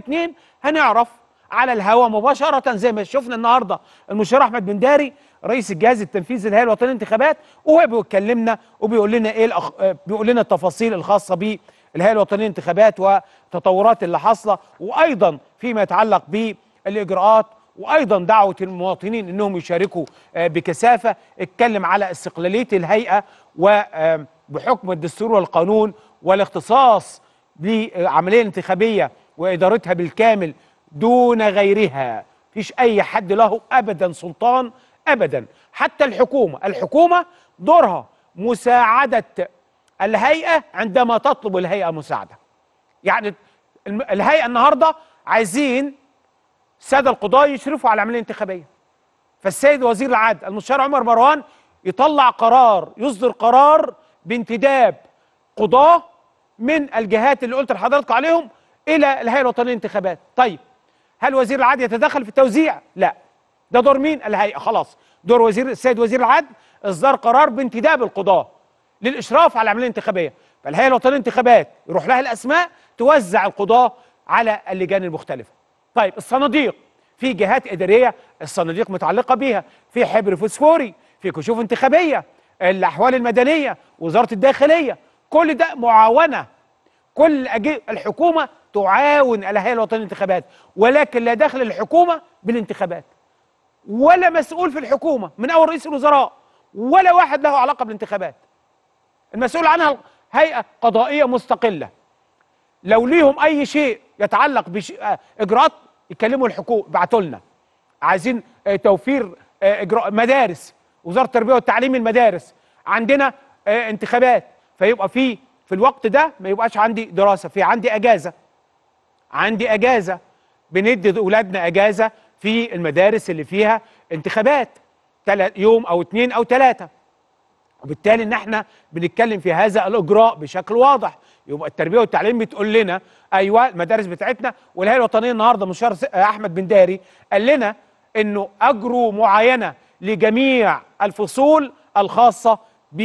اتنين هنعرف على الهواء مباشرة زي ما شفنا النهاردة المشير أحمد بن داري رئيس الجهاز التنفيذي للهيئة الوطنية للانتخابات وهو بيكلمنا وبيقول لنا إيه الأخ... بيقول لنا التفاصيل الخاصة بالهيئة الوطنية للانتخابات والتطورات اللي حاصلة وأيضا فيما يتعلق بالإجراءات وايضا دعوه المواطنين انهم يشاركوا آه، بكثافه اتكلم على استقلاليه الهيئه وبحكم آه، الدستور والقانون والاختصاص بالعمليه الانتخابيه وإدارتها بالكامل دون غيرها فيش أي حد له أبدا سلطان أبدا حتى الحكومة الحكومة دورها مساعدة الهيئة عندما تطلب الهيئة مساعدة يعني الهيئة النهاردة عايزين السادة القضاة يشرفوا على العملية الانتخابية فالسيد وزير العدل المستشار عمر مروان يطلع قرار يصدر قرار بانتداب قضاة من الجهات اللي قلت لحضرتك عليهم الى الهيئه الوطنيه للانتخابات طيب هل وزير العدل يتدخل في التوزيع لا ده دور مين الهيئه خلاص دور وزير السيد وزير العدل اصدار قرار بانتداب القضاه للاشراف على العمليه الانتخابيه فالهيئه الوطنيه للانتخابات يروح لها الاسماء توزع القضاه على اللجان المختلفه طيب الصناديق في جهات اداريه الصناديق متعلقه بيها في حبر فوسفوري في كشوف انتخابيه الاحوال المدنيه وزاره الداخليه كل ده معاونه كل الحكومه تعاون الهيئه الوطنيه للانتخابات ولكن لا دخل الحكومه بالانتخابات ولا مسؤول في الحكومه من اول رئيس الوزراء ولا واحد له علاقه بالانتخابات المسؤول عنها هيئه قضائيه مستقله لو ليهم اي شيء يتعلق باجراءات آه، يكلموا الحكومه ابعتوا لنا عايزين آه، توفير آه، اجراء مدارس وزاره التربيه والتعليم المدارس عندنا انتخابات فيبقى في في الوقت ده ما يبقاش عندي دراسه في عندي اجازه عندي اجازه بندي اولادنا اجازه في المدارس اللي فيها انتخابات يوم او اتنين او تلاته وبالتالي ان احنا بنتكلم في هذا الاجراء بشكل واضح يبقى التربيه والتعليم بتقول لنا ايوه المدارس بتاعتنا والهيئه الوطنيه النهارده مشار آه، احمد بن داري قال لنا انه اجروا معاينه لجميع الفصول الخاصه ب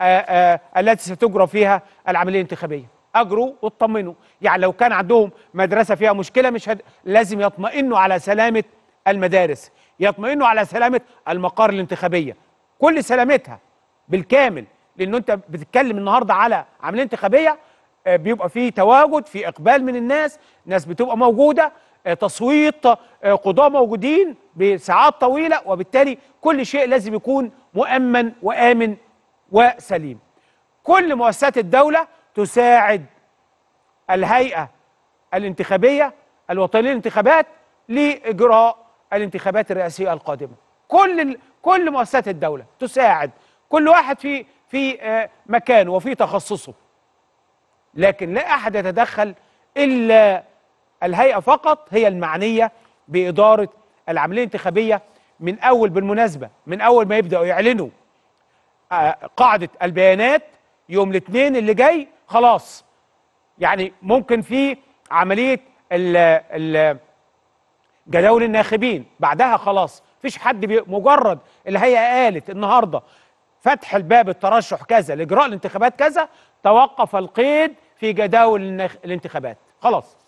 آه، آه، التي ستجرى فيها العمليه الانتخابيه اجروا واطمنوا يعني لو كان عندهم مدرسه فيها مشكله مش هد... لازم يطمئنوا على سلامه المدارس يطمئنوا على سلامه المقار الانتخابيه كل سلامتها بالكامل لان انت بتتكلم النهارده على عمليه انتخابيه آه، بيبقى في تواجد في اقبال من الناس ناس بتبقى موجوده آه، تصويت آه، قضاة موجودين بساعات طويلة وبالتالي كل شيء لازم يكون مؤمن وآمن وسليم كل مؤسسات الدولة تساعد الهيئة الانتخابية الوطنية للانتخابات لإجراء الانتخابات الرئاسية القادمة كل كل مؤسسات الدولة تساعد كل واحد في في آه، مكانه وفي تخصصه لكن لا أحد يتدخل إلا الهيئة فقط هي المعنية بإدارة العملية الانتخابية من أول بالمناسبة من أول ما يبدأوا يعلنوا آه، قاعدة البيانات يوم الاثنين اللي جاي خلاص يعني ممكن في عمليه ال ال جداول الناخبين بعدها خلاص فيش حد بي... مجرد الهيئه قالت النهارده فتح الباب الترشح كذا لاجراء الانتخابات كذا توقف القيد في جداول الانتخابات خلاص